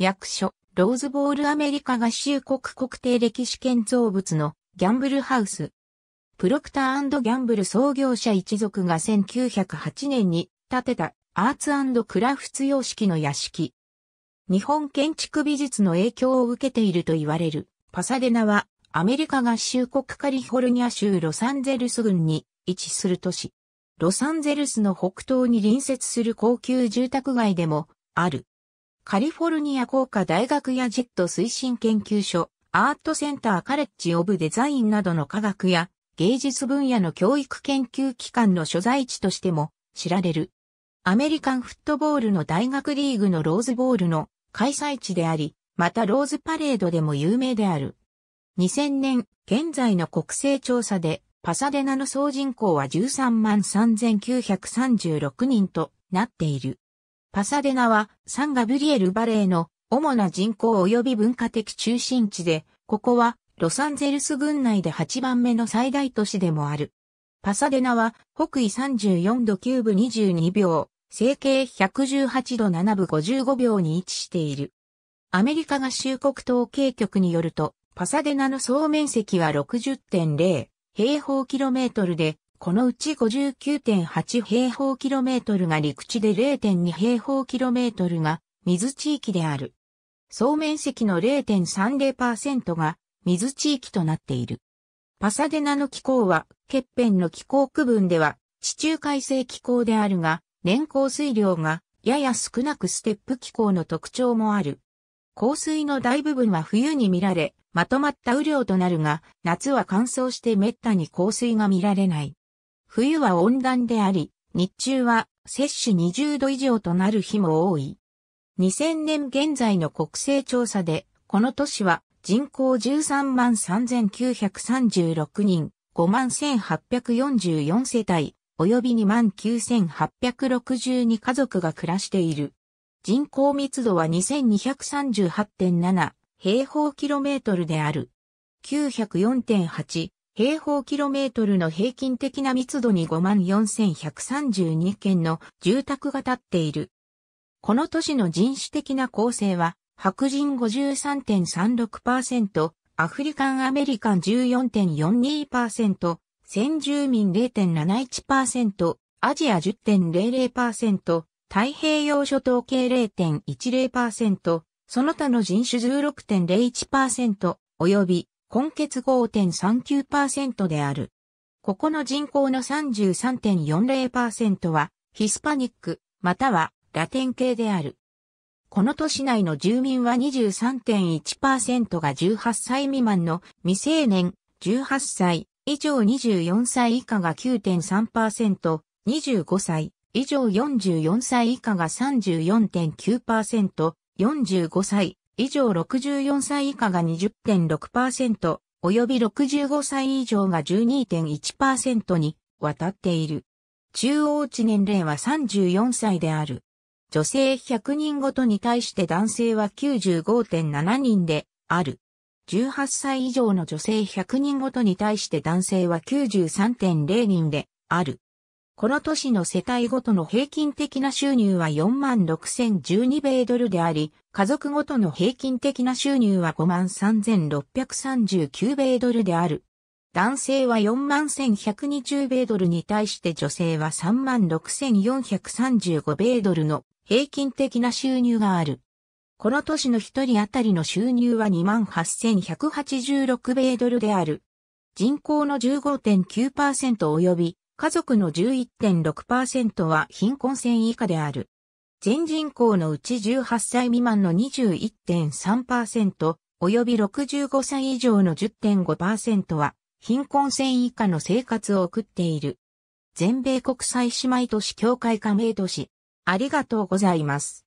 役所、ローズボールアメリカ合衆国国定歴史建造物のギャンブルハウス。プロクターギャンブル創業者一族が1908年に建てたアーツクラフツ様式の屋敷。日本建築美術の影響を受けていると言われるパサデナはアメリカ合衆国カリフォルニア州ロサンゼルス郡に位置する都市。ロサンゼルスの北東に隣接する高級住宅街でもある。カリフォルニア工科大学やジェット推進研究所、アートセンターカレッジオブデザインなどの科学や芸術分野の教育研究機関の所在地としても知られる。アメリカンフットボールの大学リーグのローズボールの開催地であり、またローズパレードでも有名である。2000年、現在の国勢調査で、パサデナの総人口は13万3936人となっている。パサデナはサンガブリエルバレーの主な人口及び文化的中心地で、ここはロサンゼルス郡内で8番目の最大都市でもある。パサデナは北緯34度9分22秒、成形118度7分55秒に位置している。アメリカ合衆国統計局によると、パサデナの総面積は60.0平方キロメートルで、このうち59.8平方キロメートルが陸地で0.2平方キロメートルが水地域である。総面積の0.30%が水地域となっている。パサデナの気候は、欠片の気候区分では、地中海性気候であるが、年降水量がやや少なくステップ気候の特徴もある。降水の大部分は冬に見られ、まとまった雨量となるが、夏は乾燥して滅多に降水が見られない。冬は温暖であり、日中は摂取20度以上となる日も多い。2000年現在の国勢調査で、この都市は人口13万3936人、5万1844世帯、及び2万9862家族が暮らしている。人口密度は2238.7平方キロメートルである。904.8平方キロメートルの平均的な密度に54,132件の住宅が建っている。この都市の人種的な構成は、白人53.36%、アフリカンアメリカン14.42%、先住民0.71%、アジア10.00%、太平洋諸島系0.10%、その他の人種16.01%、及び根結5.39%である。ここの人口の33.40%はヒスパニック、またはラテン系である。この都市内の住民は23.1%が18歳未満の未成年、18歳以上24歳以下が9.3%、25歳以上44歳以下が34.9%、45歳以上64歳以下が20.6%、及び65歳以上が12.1%に渡っている。中央値年齢は34歳である。女性100人ごとに対して男性は95.7人である。18歳以上の女性100人ごとに対して男性は93.0人である。この都市の世帯ごとの平均的な収入は46,012米ドルであり、家族ごとの平均的な収入は53,639米ドルである。男性は41,120米ドルに対して女性は36,435米ドルの平均的な収入がある。この都市の一人当たりの収入は28,186米ドルである。人口の15.9%及び家族の11.6%は貧困線以下である。全人口のうち18歳未満の21.3%、及び65歳以上の10.5%は、貧困線以下の生活を送っている。全米国際姉妹都市協会加盟都市。ありがとうございます。